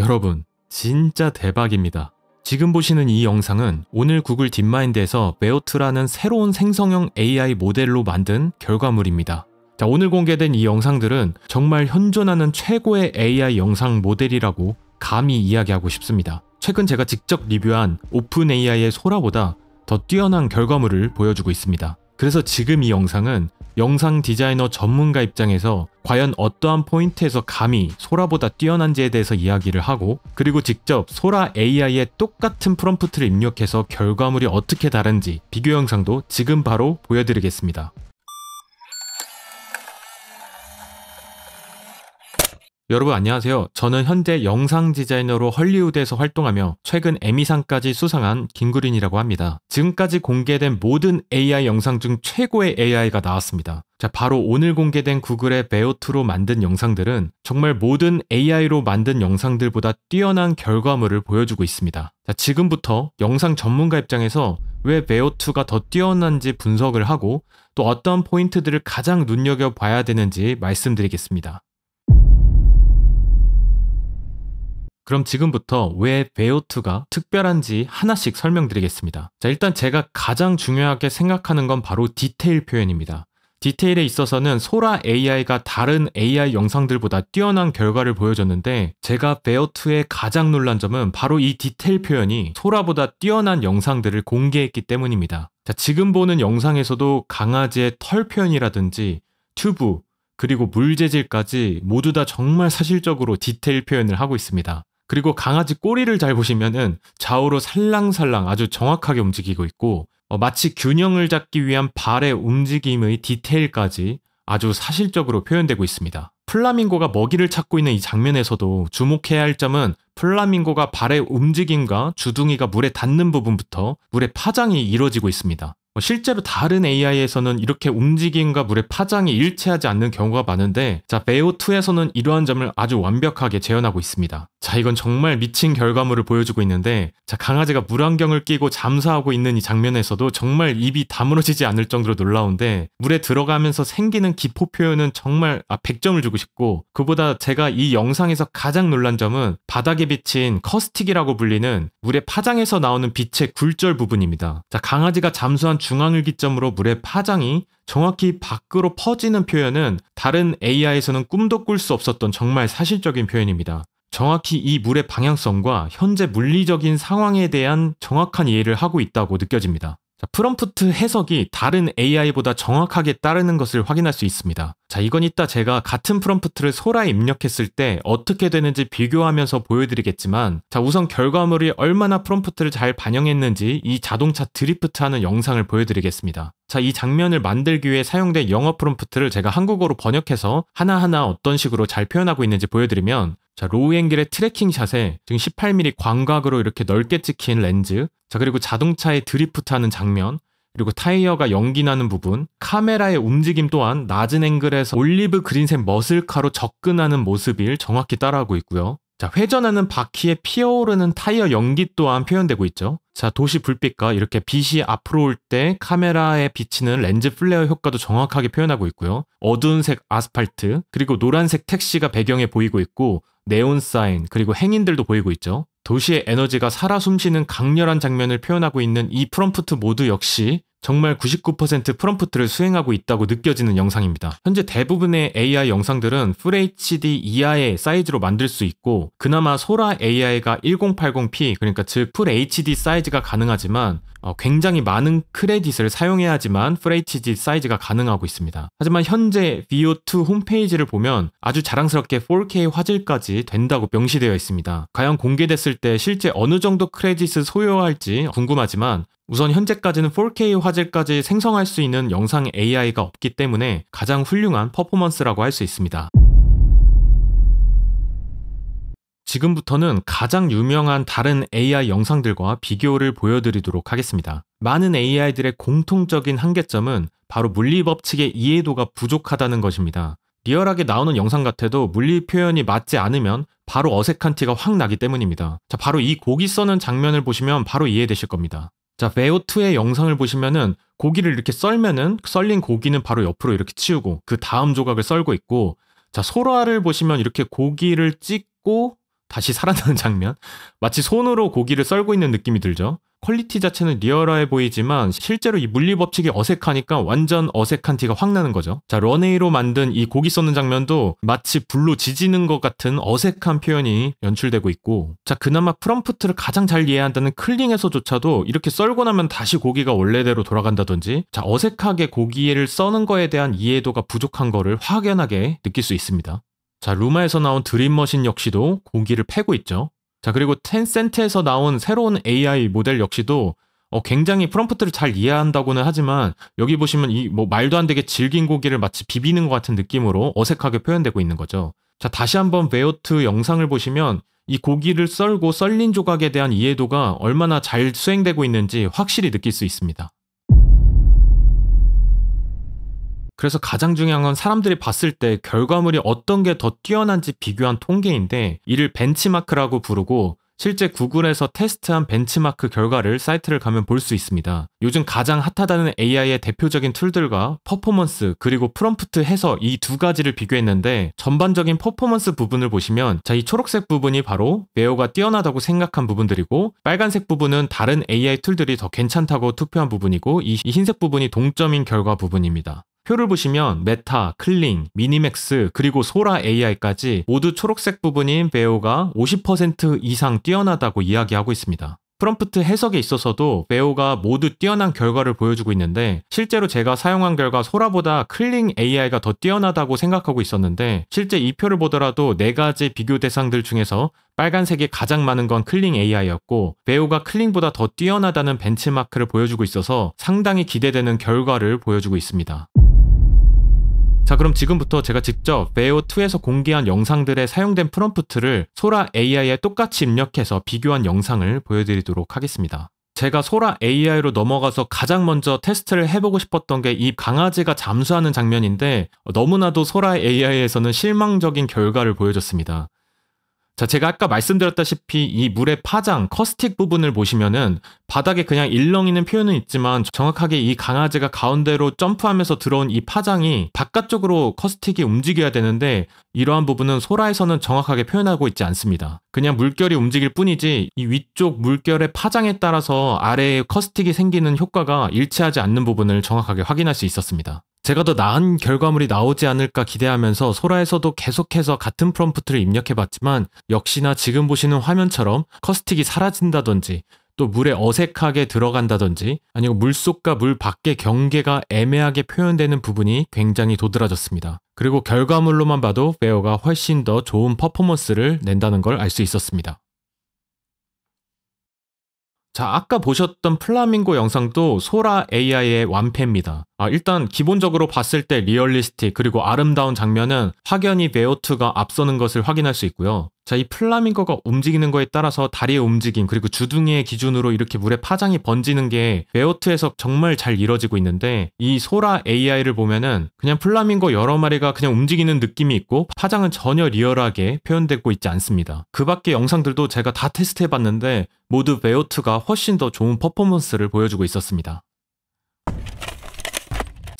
여러분 진짜 대박입니다. 지금 보시는 이 영상은 오늘 구글 딥마인드에서 메오트라는 새로운 생성형 AI 모델로 만든 결과물입니다. 자, 오늘 공개된 이 영상들은 정말 현존하는 최고의 AI 영상 모델이라고 감히 이야기하고 싶습니다. 최근 제가 직접 리뷰한 오픈 AI의 소라보다 더 뛰어난 결과물을 보여주고 있습니다. 그래서 지금 이 영상은 영상 디자이너 전문가 입장에서 과연 어떠한 포인트에서 감히 소라보다 뛰어난지에 대해서 이야기를 하고 그리고 직접 소라 AI에 똑같은 프롬프트를 입력해서 결과물이 어떻게 다른지 비교 영상도 지금 바로 보여드리겠습니다. 여러분 안녕하세요. 저는 현재 영상 디자이너로 헐리우드에서 활동하며 최근 에미상까지 수상한 김구린이라고 합니다. 지금까지 공개된 모든 AI 영상 중 최고의 AI가 나왔습니다. 자, 바로 오늘 공개된 구글의 베오트로 만든 영상들은 정말 모든 AI로 만든 영상들보다 뛰어난 결과물을 보여주고 있습니다. 자, 지금부터 영상 전문가 입장에서 왜 베오트가 더 뛰어난지 분석을 하고 또 어떤 포인트들을 가장 눈여겨봐야 되는지 말씀드리겠습니다. 그럼 지금부터 왜베오2가 특별한지 하나씩 설명드리겠습니다. 자, 일단 제가 가장 중요하게 생각하는 건 바로 디테일 표현입니다. 디테일에 있어서는 소라 AI가 다른 AI 영상들보다 뛰어난 결과를 보여줬는데 제가 베어2의 가장 놀란 점은 바로 이 디테일 표현이 소라보다 뛰어난 영상들을 공개했기 때문입니다. 자, 지금 보는 영상에서도 강아지의 털 표현이라든지 튜브 그리고 물재질까지 모두 다 정말 사실적으로 디테일 표현을 하고 있습니다. 그리고 강아지 꼬리를 잘 보시면은 좌우로 살랑살랑 아주 정확하게 움직이고 있고 어, 마치 균형을 잡기 위한 발의 움직임의 디테일까지 아주 사실적으로 표현되고 있습니다. 플라밍고가 먹이를 찾고 있는 이 장면에서도 주목해야 할 점은 플라밍고가 발의 움직임과 주둥이가 물에 닿는 부분부터 물의 파장이 이루어지고 있습니다. 뭐 실제로 다른 AI에서는 이렇게 움직임과 물의 파장이 일치하지 않는 경우가 많은데 자 베오2에서는 이러한 점을 아주 완벽하게 재현하고 있습니다. 자 이건 정말 미친 결과물을 보여주고 있는데 자 강아지가 물안경을 끼고 잠수하고 있는 이 장면에서도 정말 입이 다물어지지 않을 정도로 놀라운데 물에 들어가면서 생기는 기포 표현은 정말 아, 100점을 주고 싶고 그보다 제가 이 영상에서 가장 놀란 점은 바닥에 비친 커스틱이라고 불리는 물의 파장에서 나오는 빛의 굴절 부분입니다. 자 강아지가 잠수한 중앙을 기점으로 물의 파장이 정확히 밖으로 퍼지는 표현은 다른 AI에서는 꿈도 꿀 수 없었던 정말 사실적인 표현입니다. 정확히 이 물의 방향성과 현재 물리적인 상황에 대한 정확한 이해를 하고 있다고 느껴집니다. 자, 프롬프트 해석이 다른 AI보다 정확하게 따르는 것을 확인할 수 있습니다. 자, 이건 이따 제가 같은 프롬프트를 소라 에 입력했을 때 어떻게 되는지 비교하면서 보여드리겠지만, 자, 우선 결과물이 얼마나 프롬프트를 잘 반영했는지 이 자동차 드리프트 하는 영상을 보여드리겠습니다. 자, 이 장면을 만들기 위해 사용된 영어 프롬프트를 제가 한국어로 번역해서 하나하나 어떤 식으로 잘 표현하고 있는지 보여드리면, 자, 로우 앵글의 트래킹 샷에 지금 18mm 광각으로 이렇게 넓게 찍힌 렌즈, 자, 그리고 자동차의 드리프트 하는 장면, 그리고 타이어가 연기나는 부분, 카메라의 움직임 또한 낮은 앵글에서 올리브 그린색 머슬카로 접근하는 모습을 정확히 따라하고 있고요. 자, 회전하는 바퀴에 피어오르는 타이어 연기 또한 표현되고 있죠. 자, 도시 불빛과 이렇게 빛이 앞으로 올 때 카메라에 비치는 렌즈 플레어 효과도 정확하게 표현하고 있고요. 어두운색 아스팔트, 그리고 노란색 택시가 배경에 보이고 있고, 네온 사인, 그리고 행인들도 보이고 있죠. 도시의 에너지가 살아 숨쉬는 강렬한 장면을 표현하고 있는 이 프롬프트 모두 역시 정말 99% 프롬프트를 수행하고 있다고 느껴지는 영상입니다. 현재 대부분의 AI 영상들은 FHD 이하의 사이즈로 만들 수 있고 그나마 소라 AI가 1080p 그러니까 즉 FHD 사이즈가 가능하지만 어, 굉장히 많은 크레딧을 사용해야지만 FHD 사이즈가 가능하고 있습니다. 하지만 현재 VO2 홈페이지를 보면 아주 자랑스럽게 4K 화질까지 된다고 명시되어 있습니다. 과연 공개됐을 때 실제 어느 정도 크레딧을 소요할지 궁금하지만 우선 현재까지는 4K 화질까지 생성할 수 있는 영상 AI가 없기 때문에 가장 훌륭한 퍼포먼스라고 할 수 있습니다. 지금부터는 가장 유명한 다른 AI 영상들과 비교를 보여드리도록 하겠습니다. 많은 AI들의 공통적인 한계점은 바로 물리법칙의 이해도가 부족하다는 것입니다. 리얼하게 나오는 영상 같아도 물리 표현이 맞지 않으면 바로 어색한 티가 확 나기 때문입니다. 자, 바로 이 고기 써는 장면을 보시면 바로 이해되실 겁니다. 자, 베오2의 영상을 보시면은 고기를 이렇게 썰면은 썰린 고기는 바로 옆으로 이렇게 치우고 그 다음 조각을 썰고 있고 자, 소라를 보시면 이렇게 고기를 찢고 다시 살아나는 장면 마치 손으로 고기를 썰고 있는 느낌이 들죠. 퀄리티 자체는 리얼화해 보이지만 실제로 이 물리 법칙이 어색하니까 완전 어색한 티가 확 나는 거죠. 자, 런웨이로 만든 이 고기 써는 장면도 마치 불로 지지는 것 같은 어색한 표현이 연출되고 있고 자, 그나마 프롬프트를 가장 잘 이해한다는 클링에서조차도 이렇게 썰고 나면 다시 고기가 원래대로 돌아간다든지 자, 어색하게 고기를 써는 거에 대한 이해도가 부족한 거를 확연하게 느낄 수 있습니다. 자, 루마에서 나온 드림머신 역시도 고기를 패고 있죠. 자, 그리고 텐센트에서 나온 새로운 AI 모델 역시도 어, 굉장히 프롬프트를 잘 이해한다고는 하지만 여기 보시면 이 뭐 말도 안 되게 질긴 고기를 마치 비비는 것 같은 느낌으로 어색하게 표현되고 있는 거죠. 자, 다시 한번 베어트 영상을 보시면 이 고기를 썰고 썰린 조각에 대한 이해도가 얼마나 잘 수행되고 있는지 확실히 느낄 수 있습니다. 그래서 가장 중요한 건 사람들이 봤을 때 결과물이 어떤 게 더 뛰어난지 비교한 통계인데 이를 벤치마크라고 부르고 실제 구글에서 테스트한 벤치마크 결과를 사이트를 가면 볼 수 있습니다. 요즘 가장 핫하다는 AI의 대표적인 툴들과 퍼포먼스 그리고 프롬프트 해서 이 두 가지를 비교했는데 전반적인 퍼포먼스 부분을 보시면 자이 초록색 부분이 바로 네어가 뛰어나다고 생각한 부분들이고 빨간색 부분은 다른 AI 툴들이 더 괜찮다고 투표한 부분이고 이 흰색 부분이 동점인 결과 부분입니다. 표를 보시면 메타, 클링, 미니맥스, 그리고 소라 AI까지 모두 초록색 부분인 배우가50% 이상 뛰어나다고 이야기하고 있습니다. 프롬프트 해석에 있어서도 배우가 모두 뛰어난 결과를 보여주고 있는데 실제로 제가 사용한 결과 소라보다 클링 AI가 더 뛰어나다고 생각하고 있었는데 실제 이 표를 보더라도 네 가지 비교 대상들 중에서 빨간색이 가장 많은 건 클링 AI였고 배우가 클링보다 더 뛰어나다는 벤치마크를 보여주고 있어서 상당히 기대되는 결과를 보여주고 있습니다. 자 그럼 지금부터 제가 직접 베오2에서 공개한 영상들에 사용된 프롬프트를 소라 AI에 똑같이 입력해서 비교한 영상을 보여드리도록 하겠습니다. 제가 소라 AI로 넘어가서 가장 먼저 테스트를 해보고 싶었던 게 이 강아지가 잠수하는 장면인데 너무나도 소라 AI에서는 실망적인 결과를 보여줬습니다. 자, 제가 아까 말씀드렸다시피 이 물의 파장, 커스틱 부분을 보시면은 바닥에 그냥 일렁이는 표현은 있지만 정확하게 이 강아지가 가운데로 점프하면서 들어온 이 파장이 바깥쪽으로 커스틱이 움직여야 되는데 이러한 부분은 소라에서는 정확하게 표현하고 있지 않습니다. 그냥 물결이 움직일 뿐이지 이 위쪽 물결의 파장에 따라서 아래에 커스틱이 생기는 효과가 일치하지 않는 부분을 정확하게 확인할 수 있었습니다. 제가 더 나은 결과물이 나오지 않을까 기대하면서 소라에서도 계속해서 같은 프롬프트를 입력해봤지만 역시나 지금 보시는 화면처럼 커스틱이 사라진다든지 또 물에 어색하게 들어간다든지 아니면 물속과 물 밖의 경계가 애매하게 표현되는 부분이 굉장히 도드라졌습니다. 그리고 결과물로만 봐도 베어가 훨씬 더 좋은 퍼포먼스를 낸다는 걸 알 수 있었습니다. 자, 아까 보셨던 플라밍고 영상도 소라 AI의 완패입니다. 아, 일단 기본적으로 봤을 때 리얼리스틱 그리고 아름다운 장면은 확연히 베오트가 앞서는 것을 확인할 수 있고요. 자, 이 플라밍고가 움직이는 거에 따라서 다리의 움직임 그리고 주둥이의 기준으로 이렇게 물에 파장이 번지는 게 베어트에서 정말 잘 이뤄지고 있는데 이 소라 AI를 보면은 그냥 플라밍고 여러 마리가 그냥 움직이는 느낌이 있고 파장은 전혀 리얼하게 표현되고 있지 않습니다. 그 밖에 영상들도 제가 다 테스트해 봤는데 모두 베어트가 훨씬 더 좋은 퍼포먼스를 보여주고 있었습니다.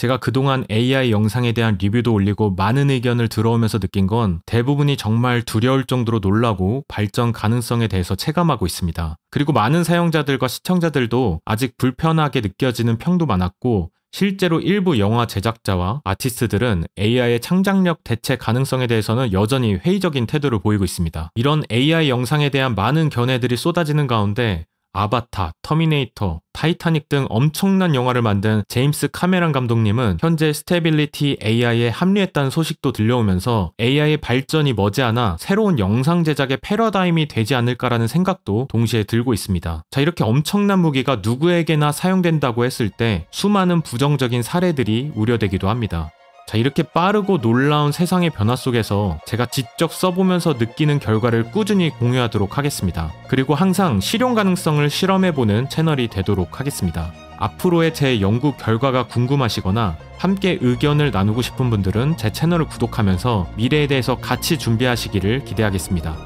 제가 그동안 AI 영상에 대한 리뷰도 올리고 많은 의견을 들어오면서 느낀 건 대부분이 정말 두려울 정도로 놀라고 발전 가능성에 대해서 체감하고 있습니다. 그리고 많은 사용자들과 시청자들도 아직 불편하게 느껴지는 평도 많았고 실제로 일부 영화 제작자와 아티스트들은 AI의 창작력 대체 가능성에 대해서는 여전히 회의적인 태도를 보이고 있습니다. 이런 AI 영상에 대한 많은 견해들이 쏟아지는 가운데 아바타, 터미네이터, 타이타닉 등 엄청난 영화를 만든 제임스 카메란 감독님은 현재 스테빌리티 AI에 합류했다는 소식도 들려오면서 AI의 발전이 머지않아 새로운 영상 제작의 패러다임이 되지 않을까라는 생각도 동시에 들고 있습니다. 자, 이렇게 엄청난 무기가 누구에게나 사용된다고 했을 때 수많은 부정적인 사례들이 우려되기도 합니다. 자, 이렇게 빠르고 놀라운 세상의 변화 속에서 제가 직접 써보면서 느끼는 결과를 꾸준히 공유하도록 하겠습니다. 그리고 항상 실용 가능성을 실험해보는 채널이 되도록 하겠습니다. 앞으로의 제 연구 결과가 궁금하시거나 함께 의견을 나누고 싶은 분들은 제 채널을 구독하면서 미래에 대해서 같이 준비하시기를 기대하겠습니다.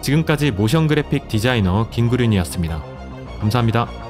지금까지 모션 그래픽 디자이너 김구륜이었습니다. 감사합니다.